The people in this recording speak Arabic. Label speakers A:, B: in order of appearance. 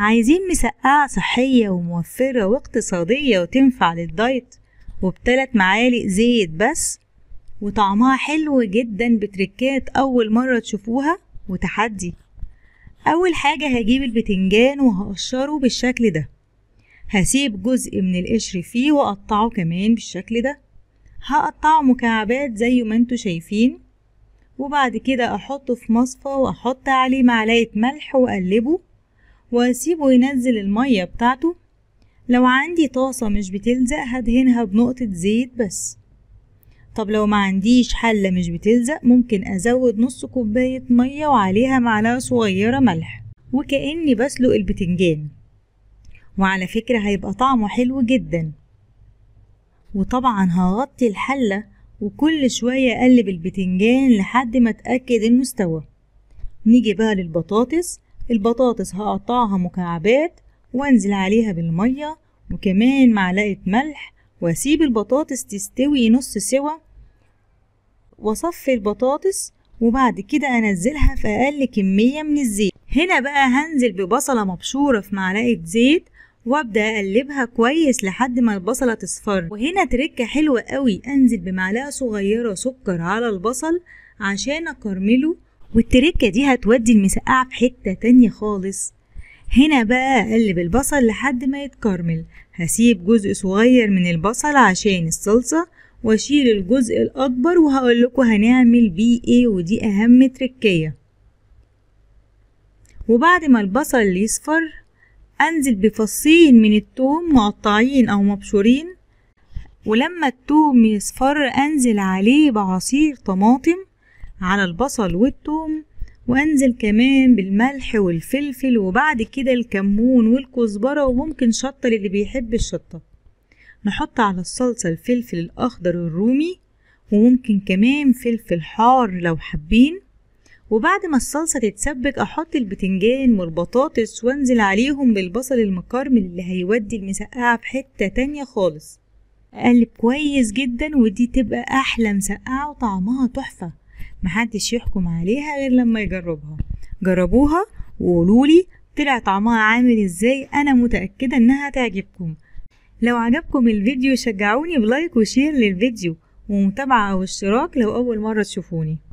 A: عايزين مسقعة صحية وموفرة واقتصادية وتنفع للدايت وبتلات معالق زيت بس وطعمها حلو جدا بتركات أول مرة تشوفوها وتحدي أول حاجة هجيب البتنجان وهقشره بالشكل ده هسيب جزء من القشر فيه وأقطعه كمان بالشكل ده هقطعه مكعبات زي ما انتوا شايفين وبعد كده أحطه في مصفى وأحط عليه معلقة ملح وأقلبه واسيبه ينزل المية بتاعته لو عندي طاسة مش بتلزق هدهنها بنقطة زيت بس طب لو ما عنديش حلة مش بتلزق ممكن أزود نص كوباية مية وعليها معلقة صغيرة ملح وكأني بسلق البتنجان وعلى فكرة هيبقى طعمه حلو جدا وطبعا هغطي الحلة وكل شوية أقلب البتنجان لحد ما أتأكد إنه استوى نيجي بقى للبطاطس البطاطس هقطعها مكعبات وانزل عليها بالمية وكمان معلقة ملح واسيب البطاطس تستوي نص سوا واصفي البطاطس وبعد كده انزلها في اقل كمية من الزيت هنا بقى هنزل ببصلة مبشورة في معلقة زيت وابدا اقلبها كويس لحد ما البصله تصفر وهنا تركه حلوه قوي انزل بمعلقه صغيره سكر على البصل عشان اكرمله والتركة دي هتودي المسقعة في حتة تانية خالص هنا بقى أقلب البصل لحد ما يتكرمل هسيب جزء صغير من البصل عشان الصلصة واشيل الجزء الأكبر وهقولكوا هنعمل بيه ايه ودي أهم تركية وبعد ما البصل يصفر أنزل بفصين من التوم مقطعين أو مبشورين ولما التوم يصفر أنزل عليه بعصير طماطم على البصل والثوم وانزل كمان بالملح والفلفل وبعد كده الكمون والكزبره وممكن شطه للي بيحب الشطه نحط على الصلصه الفلفل الاخضر الرومي وممكن كمان فلفل حار لو حابين وبعد ما الصلصة تتسبك أحط البتنجان والبطاطس وأنزل عليهم بالبصل المكرمل اللي هيودي المسقعة في حتة تانية خالص أقلب كويس جدا ودي تبقى أحلى مسقعة وطعمها تحفة محدش يحكم عليها غير لما يجربها جربوها وقولولي طلع طعمها عامل ازاي انا متأكدة انها تعجبكم لو عجبكم الفيديو شجعوني بلايك وشير للفيديو ومتابعة او اشتراك لو اول مرة تشوفوني